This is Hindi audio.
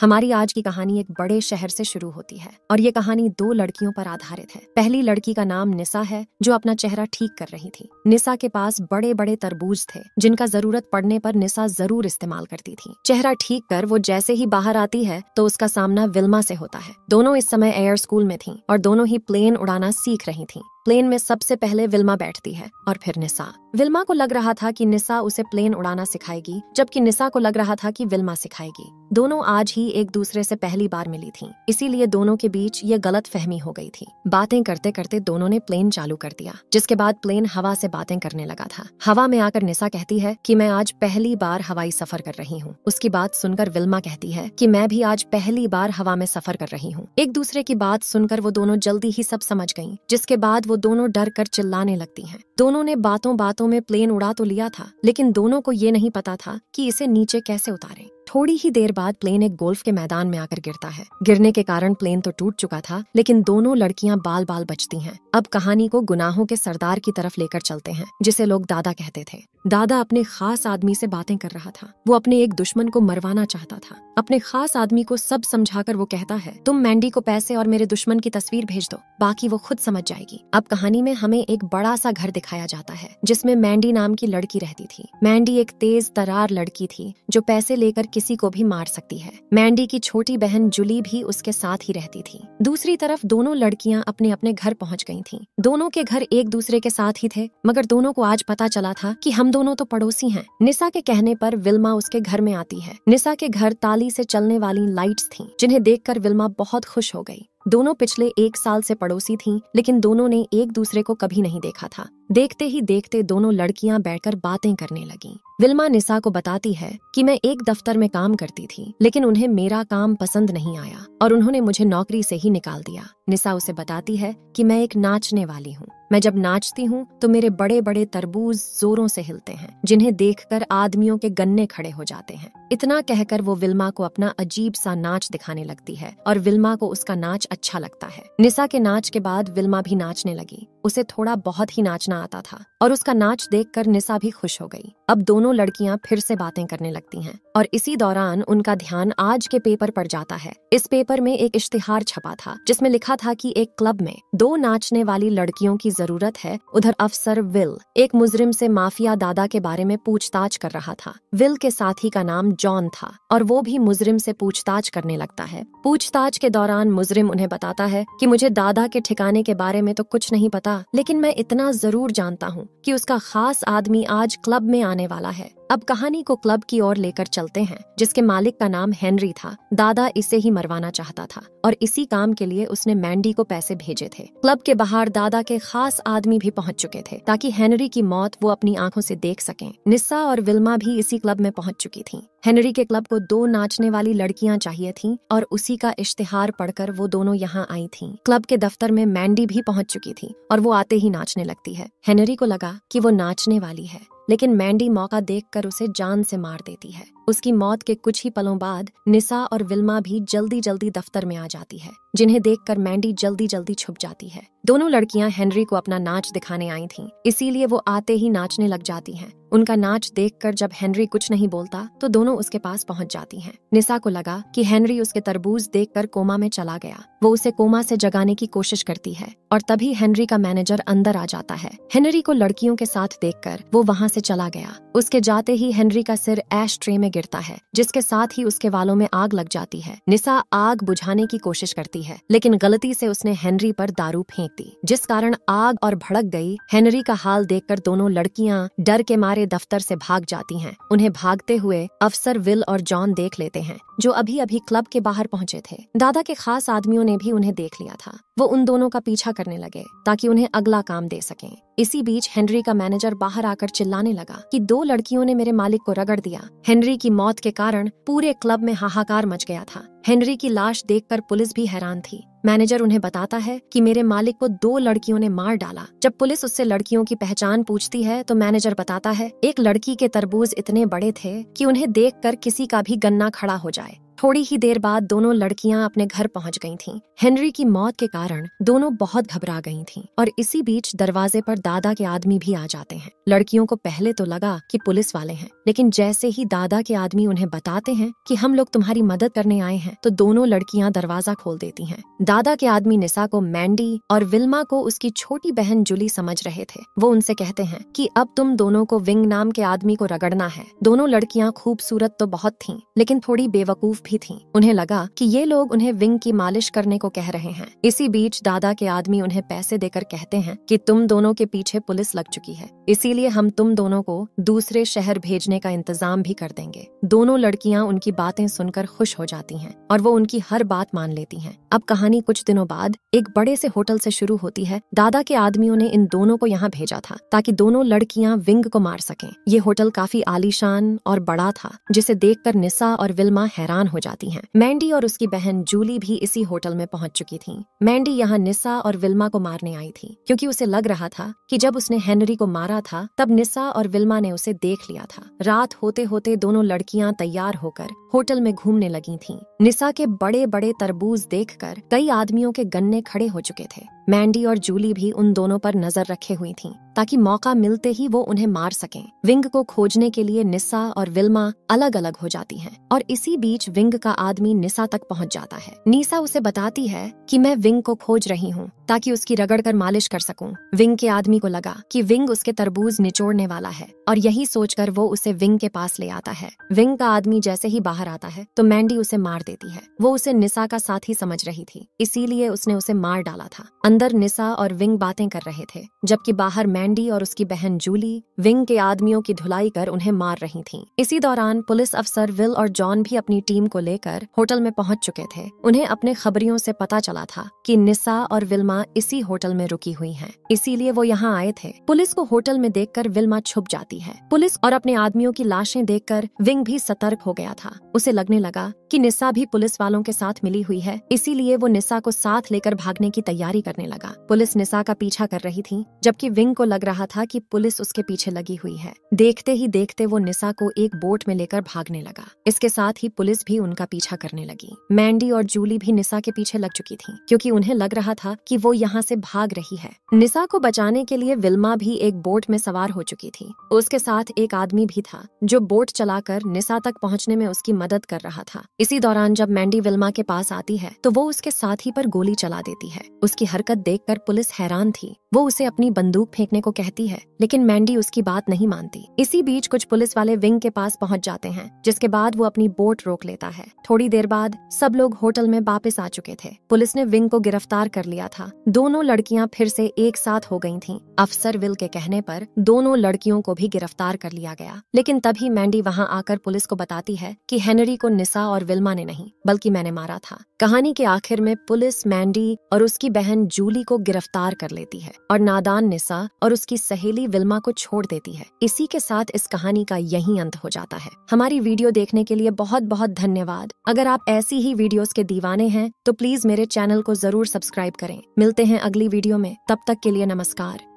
हमारी आज की कहानी एक बड़े शहर से शुरू होती है और ये कहानी दो लड़कियों पर आधारित है पहली लड़की का नाम निसा है जो अपना चेहरा ठीक कर रही थी निसा के पास बड़े बड़े तरबूज थे जिनका जरूरत पड़ने पर निसा जरूर इस्तेमाल करती थी चेहरा ठीक कर वो जैसे ही बाहर आती है तो उसका सामना विल्मा से होता है दोनों इस समय एयर स्कूल में थी और दोनों ही प्लेन उड़ाना सीख रही थी प्लेन में सबसे पहले विल्मा बैठती है और फिर निशा विल्मा को लग रहा था कि निशा उसे प्लेन उड़ाना सिखाएगी जबकि निशा को लग रहा था कि विल्मा सिखाएगी दोनों आज ही एक दूसरे से पहली बार मिली थीं, इसीलिए दोनों के बीच ये गलत फहमी हो गई थी बातें करते करते दोनों ने प्लेन चालू कर दिया जिसके बाद प्लेन हवा से बातें करने लगा था हवा में आकर निशा कहती है की मैं आज पहली बार हवाई सफर कर रही हूँ उसकी बात सुनकर विल्मा कहती है की मैं भी आज पहली बार हवा में सफर कर रही हूँ एक दूसरे की बात सुनकर वो दोनों जल्दी ही सब समझ गयी जिसके बाद वो दोनों डर कर चिल्लाने लगती हैं। दोनों ने बातों बातों में प्लेन उड़ा तो लिया था लेकिन दोनों को ये नहीं पता था कि इसे नीचे कैसे उतारें थोड़ी ही देर बाद प्लेन एक गोल्फ के मैदान में आकर गिरता है गिरने के कारण प्लेन तो टूट चुका था लेकिन दोनों लड़कियां बाल बाल बचती हैं अब कहानी को गुनाहों के सरदार की तरफ लेकर चलते हैं जिसे लोग दादा कहते थे दादा अपने खास आदमी से बातें कर रहा था वो अपने एक दुश्मन को मरवाना चाहता था अपने खास आदमी को सब समझाकर वो कहता है तुम मैंडी को पैसे और मेरे दुश्मन की तस्वीर भेज दो बाकी वो खुद समझ जाएगी अब कहानी में हमें एक बड़ा सा घर दिखाया जाता है जिसमें मैंडी नाम की लड़की रहती थी मैंडी एक तेज तरार लड़की थी जो पैसे लेकर किसी को भी मार सकती है मैंडी की छोटी बहन जुली भी उसके साथ ही रहती थी दूसरी तरफ दोनों लड़कियां अपने अपने घर पहुंच गई थीं। दोनों के घर एक दूसरे के साथ ही थे मगर दोनों को आज पता चला था कि हम दोनों तो पड़ोसी हैं निशा के कहने पर विल्मा उसके घर में आती है निशा के घर ताली से चलने वाली लाइट्स थीं जिन्हें देखकर विल्मा बहुत खुश हो गई दोनों पिछले एक साल से पड़ोसी थीं, लेकिन दोनों ने एक दूसरे को कभी नहीं देखा था देखते ही देखते दोनों लड़कियां बैठकर बातें करने लगीं। विल्मा निसा को बताती है कि मैं एक दफ्तर में काम करती थी लेकिन उन्हें मेरा काम पसंद नहीं आया और उन्होंने मुझे नौकरी से ही निकाल दिया निसा उसे बताती है कि मैं एक नाचने वाली हूँ मैं जब नाचती हूँ तो मेरे बड़े बड़े तरबूज जोरों से हिलते हैं जिन्हें देखकर आदमियों के गन्ने खड़े हो जाते हैं इतना कहकर वो विल्मा को अपना अजीब सा नाच दिखाने लगती है और विल्मा को उसका नाच अच्छा लगता है निशा के नाच के बाद विल्मा भी नाचने लगी उसे थोड़ा बहुत ही नाचना आता था और उसका नाच देखकर निशा भी खुश हो गई अब दोनों लड़कियां फिर से बातें करने लगती हैं और इसी दौरान उनका ध्यान आज के पेपर पर जाता है इस पेपर में एक इश्तिहार छपा था जिसमें लिखा था कि एक क्लब में दो नाचने वाली लड़कियों की जरूरत है उधर अफसर विल एक मुजरिम से माफिया दादा के बारे में पूछताछ कर रहा था विल के साथी का नाम जॉन था और वो भी मुजरिम से पूछताछ करने लगता है पूछताछ के दौरान मुजरिम उन्हें बताता है कि मुझे दादा के ठिकाने के बारे में तो कुछ नहीं पता लेकिन मैं इतना जरूर जानता हूँ कि उसका खास आदमी आज क्लब में आने वाला है अब कहानी को क्लब की ओर लेकर चलते हैं जिसके मालिक का नाम हेनरी था दादा इसे ही मरवाना चाहता था और इसी काम के लिए उसने मैंडी को पैसे भेजे थे क्लब के बाहर दादा के खास आदमी भी पहुंच चुके थे ताकि हेनरी की मौत वो अपनी आंखों से देख सकें निस्सा और विल्मा भी इसी क्लब में पहुंच चुकी थी हेनरी के क्लब को दो नाचने वाली लड़कियां चाहिए थी और उसी का इश्तेहार पढ़कर वो दोनों यहाँ आई थी क्लब के दफ्तर में मैंडी भी पहुंच चुकी थी और वो आते ही नाचने लगती है हेनरी को लगा की वो नाचने वाली है लेकिन मैंडी मौका देखकर उसे जान से मार देती है उसकी मौत के कुछ ही पलों बाद निसा और विल्मा भी जल्दी जल्दी दफ्तर में आ जाती है जिन्हें देखकर मैंडी जल्दी जल्दी छुप जाती है दोनों लड़कियां हेनरी को अपना नाच दिखाने आई थीं, इसीलिए वो आते ही नाचने लग जाती हैं। उनका नाच देखकर जब हेनरी कुछ नहीं बोलता तो दोनों उसके पास पहुंच जाती हैं। निसा को लगा कि हेनरी उसके तरबूज देखकर कोमा में चला गया वो उसे कोमा से जगाने की कोशिश करती है और तभी हेनरी का मैनेजर अंदर आ जाता है हेनरी को लड़कियों के साथ देखकर वो वहाँ से चला गया उसके जाते ही हेनरी का सिर एश ट्रे में गिरता है जिसके साथ ही उसके वालों में आग लग जाती है निशा आग बुझाने की कोशिश करती है लेकिन गलती से उसने हेनरी पर दारू फेंक दी जिस कारण आग और भड़क गई हेनरी का हाल देखकर दोनों लड़कियां डर के मारे दफ्तर से भाग जाती हैं उन्हें भागते हुए अफसर विल और जॉन देख लेते हैं जो अभी अभी क्लब के बाहर पहुंचे थे दादा के खास आदमियों ने भी उन्हें देख लिया था वो उन दोनों का पीछा करने लगे ताकि उन्हें अगला काम दे सकें इसी बीच हेनरी का मैनेजर बाहर आकर चिल्लाने लगा कि दो लड़कियों ने मेरे मालिक को रगड़ दिया हेनरी की की मौत के कारण पूरे क्लब में हाहाकार मच गया था हेनरी की लाश देखकर पुलिस भी हैरान थी मैनेजर उन्हें बताता है कि मेरे मालिक को दो लड़कियों ने मार डाला जब पुलिस उससे लड़कियों की पहचान पूछती है तो मैनेजर बताता है एक लड़की के तरबूज इतने बड़े थे कि उन्हें देखकर किसी का भी गन्ना खड़ा हो जाए थोड़ी ही देर बाद दोनों लड़कियां अपने घर पहुंच गई थीं। हेनरी की मौत के कारण दोनों बहुत घबरा गई थीं और इसी बीच दरवाजे पर दादा के आदमी भी आ जाते हैं लड़कियों को पहले तो लगा कि पुलिस वाले हैं लेकिन जैसे ही दादा के आदमी उन्हें बताते हैं कि हम लोग तुम्हारी मदद करने आए हैं तो दोनों लड़कियां दरवाजा खोल देती हैं दादा के आदमी निशा को मैंडी और विल्मा को उसकी छोटी बहन जुली समझ रहे थे वो उनसे कहते हैं कि अब तुम दोनों को विंग नाम के आदमी को रगड़ना है दोनों लड़कियां खूबसूरत तो बहुत थीं लेकिन थोड़ी बेवकूफ भी थीं। उन्हें लगा कि ये लोग उन्हें विंग की मालिश करने को कह रहे हैं इसी बीच दादा के आदमी उन्हें पैसे देकर कहते हैं कि तुम दोनों के पीछे पुलिस लग चुकी है इसीलिए हम तुम दोनों को दूसरे शहर भेजने का इंतजाम भी कर देंगे दोनों लड़कियां उनकी बातें सुनकर खुश हो जाती हैं और वो उनकी हर बात मान लेती हैं अब कहानी कुछ दिनों बाद एक बड़े से होटल से शुरू होती है दादा के आदमियों ने इन दोनों को यहाँ भेजा था ताकि दोनों लड़कियां विंग को मार सकें ये होटल काफी आलीशान और बड़ा था जिसे देखकर निसा और विल्मा हैरान हो हो जाती हैं मैंडी और उसकी बहन जूली भी इसी होटल में पहुंच चुकी थी मैंडी यहाँ निसा और विल्मा को मारने आई थी क्योंकि उसे लग रहा था कि जब उसने हेनरी को मारा था तब निसा और विल्मा ने उसे देख लिया था रात होते होते दोनों लड़कियां तैयार होकर होटल में घूमने लगी थीं। निसा के बड़े बड़े तरबूज देखकर कई आदमियों के गन्ने खड़े हो चुके थे मैंडी और जूली भी उन दोनों पर नजर रखे हुई थीं, ताकि मौका मिलते ही वो उन्हें मार सकें। विंग को खोजने के लिए निस्सा और विल्मा अलग अलग हो जाती हैं और इसी बीच विंग का आदमी निसा तक पहुंच जाता है निसा उसे बताती है कि मैं विंग को खोज रही हूँ ताकि उसकी रगड़ कर मालिश कर सकूं विंग के आदमी को लगा कि विंग उसके तरबूज निचोड़ने वाला है और यही सोचकर वो उसे विंग के पास ले आता है विंग का आदमी जैसे ही बाहर आता है तो मैंडी उसे मार देती है वो उसे निशा का ही समझ रही थी इसीलिए उसने उसे मार डाला था अंदर निशा और विंग बातें कर रहे थे जबकि बाहर मैंडी और उसकी बहन जूली विंग के आदमियों की धुलाई कर उन्हें मार रही थी इसी दौरान पुलिस अफसर विल और जॉन भी अपनी टीम को लेकर होटल में पहुंच चुके थे उन्हें अपने खबरियों से पता चला था कि निशा और विल्मा विल्मा इसी होटल में रुकी हुई हैं। इसीलिए वो यहाँ आए थे पुलिस को होटल में देखकर विल्मा छुप जाती है पुलिस और अपने आदमियों की लाशें देखकर विंग भी सतर्क हो गया था उसे लगने लगा कि निसा भी पुलिस वालों के साथ मिली हुई है इसीलिए वो निसा को साथ लेकर भागने की तैयारी करने लगा पुलिस निसा का पीछा कर रही थी जबकि विंग को लग रहा था कि पुलिस उसके पीछे लगी हुई है देखते ही देखते वो निसा को एक बोट में लेकर भागने लगा इसके साथ ही पुलिस भी उनका पीछा करने लगी मैंडी और जूली भी निशा के पीछे लग चुकी थी क्यूँकी उन्हें लग रहा था की वो यहाँ ऐसी भाग रही है निशा को बचाने के लिए विल्मा भी एक बोट में सवार हो चुकी थी उसके साथ एक आदमी भी था जो बोट चलाकर निशा तक पहुँचने में उसकी मदद कर रहा था इसी दौरान जब मैंडी विल्मा के पास आती है तो वो उसके साथी पर गोली चला देती है उसकी हरकत देखकर पुलिस हैरान थी वो उसे अपनी बंदूक फेंकने को कहती है लेकिन मैंडी उसकी बात नहीं मानती इसी बीच कुछ पुलिस वाले विंग के पास पहुंच जाते हैं जिसके बाद वो अपनी बोट रोक लेता है थोड़ी देर बाद सब लोग होटल में वापस आ चुके थे पुलिस ने विंग को गिरफ्तार कर लिया था दोनों लड़कियां फिर से एक साथ हो गई थीं। अफसर विल के कहने पर दोनों लड़कियों को भी गिरफ्तार कर लिया गया लेकिन तभी मैंडी वहां आकर पुलिस को बताती है कि हेनरी को निसा और विल्मा ने नहीं बल्कि मैंने मारा था कहानी के आखिर में पुलिस मैंडी और उसकी बहन जूली को गिरफ्तार कर लेती है और नादान निसा और उसकी सहेली विल्मा को छोड़ देती है इसी के साथ इस कहानी का यही अंत हो जाता है हमारी वीडियो देखने के लिए बहुत बहुत धन्यवाद अगर आप ऐसी ही वीडियोस के दीवाने हैं तो प्लीज मेरे चैनल को जरूर सब्सक्राइब करें मिलते हैं अगली वीडियो में तब तक के लिए नमस्कार